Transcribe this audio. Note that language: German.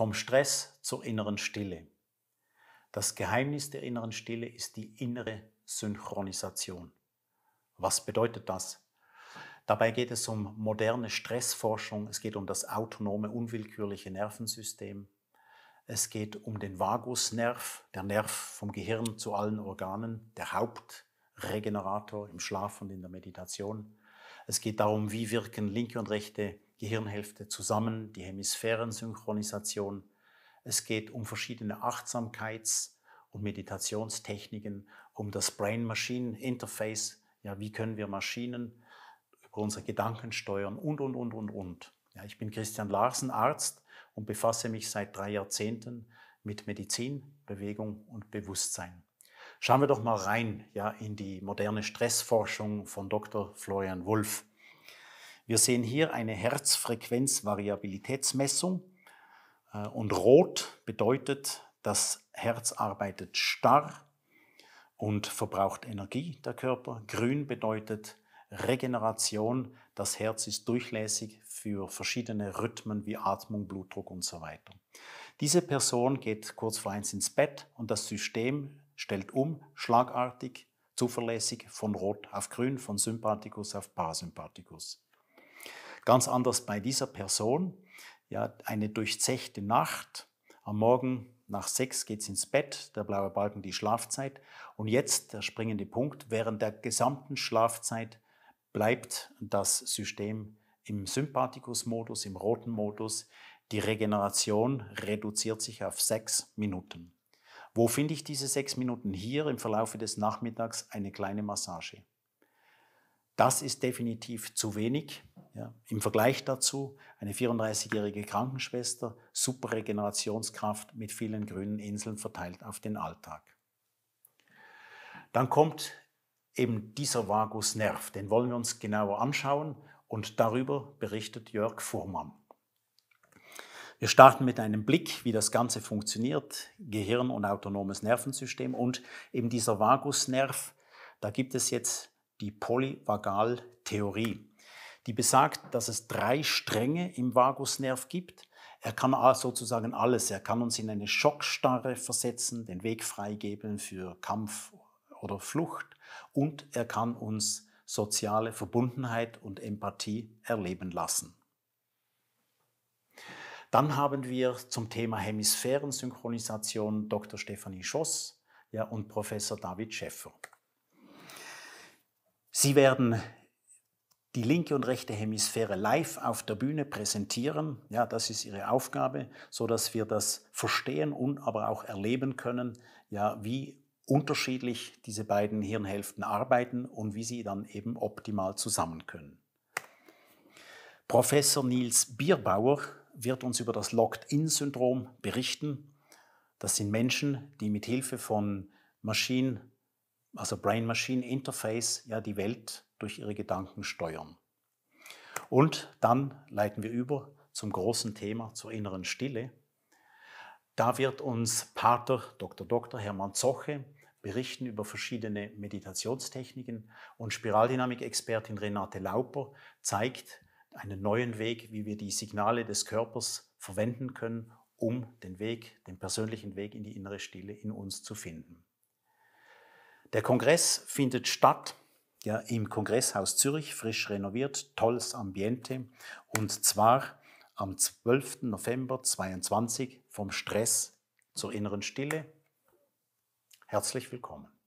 Vom Stress zur inneren Stille. Das Geheimnis der inneren Stille ist die innere Synchronisation. Was bedeutet das? Dabei geht es um moderne Stressforschung, es geht um das autonome, unwillkürliche Nervensystem, es geht um den Vagusnerv, der Nerv vom Gehirn zu allen Organen, der Hauptregenerator im Schlaf und in der Meditation. Es geht darum, wie wirken linke und rechte Gehirnhälfte zusammen, die Hemisphärensynchronisation. Es geht um verschiedene Achtsamkeits- und Meditationstechniken, um das Brain-Machine-Interface. Ja, wie können wir Maschinen über unsere Gedanken steuern und, und, und, und, und. Ja, ich bin Christian Larsen, Arzt und befasse mich seit drei Jahrzehnten mit Medizin, Bewegung und Bewusstsein. Schauen wir doch mal rein ja, in die moderne Stressforschung von Dr. Florian Wolf. Wir sehen hier eine Herzfrequenzvariabilitätsmessung äh, und rot bedeutet, das Herz arbeitet starr und verbraucht Energie, der Körper. Grün bedeutet Regeneration, das Herz ist durchlässig für verschiedene Rhythmen wie Atmung, Blutdruck und so weiter. Diese Person geht kurz vor eins ins Bett und das System stellt um, schlagartig, zuverlässig von Rot auf Grün, von Sympathikus auf Parasympathikus. Ganz anders bei dieser Person. Ja, eine durchzechte Nacht. Am Morgen nach sechs geht es ins Bett, der blaue Balken die Schlafzeit. Und jetzt der springende Punkt, während der gesamten Schlafzeit bleibt das System im Sympathikus-Modus, im roten Modus. Die Regeneration reduziert sich auf sechs Minuten. Wo finde ich diese sechs Minuten? Hier im Verlauf des Nachmittags eine kleine Massage. Das ist definitiv zu wenig. Ja. Im Vergleich dazu eine 34-jährige Krankenschwester, super Regenerationskraft mit vielen grünen Inseln verteilt auf den Alltag. Dann kommt eben dieser Vagusnerv, den wollen wir uns genauer anschauen und darüber berichtet Jörg Fuhrmann. Wir starten mit einem Blick, wie das Ganze funktioniert, Gehirn und autonomes Nervensystem und eben dieser Vagusnerv. Da gibt es jetzt die Polyvagaltheorie. Die besagt, dass es drei Stränge im Vagusnerv gibt. Er kann sozusagen alles. Er kann uns in eine Schockstarre versetzen, den Weg freigeben für Kampf oder Flucht und er kann uns soziale Verbundenheit und Empathie erleben lassen. Dann haben wir zum Thema Hemisphärensynchronisation Dr. Stefanie Schoss ja, und Professor David Schäffer. Sie werden die linke und rechte Hemisphäre live auf der Bühne präsentieren. Ja, das ist ihre Aufgabe, so dass wir das verstehen und aber auch erleben können, ja, wie unterschiedlich diese beiden Hirnhälften arbeiten und wie sie dann eben optimal zusammen können. Professor Niels Bierbauer wird uns über das Locked-in-Syndrom berichten. Das sind Menschen, die mit Hilfe von Machine also Brain-Machine-Interface, ja die Welt durch ihre Gedanken steuern. Und dann leiten wir über zum großen Thema, zur inneren Stille. Da wird uns Pater Dr. Dr. Hermann Zoche berichten über verschiedene Meditationstechniken und Spiraldynamik-Expertin Renate Lauper zeigt einen neuen Weg, wie wir die Signale des Körpers verwenden können, um den Weg, den persönlichen Weg in die innere Stille in uns zu finden. Der Kongress findet statt ja, im Kongresshaus Zürich, frisch renoviert, tolles Ambiente. Und zwar am 12. November 2022 vom Stress zur inneren Stille. Herzlich willkommen.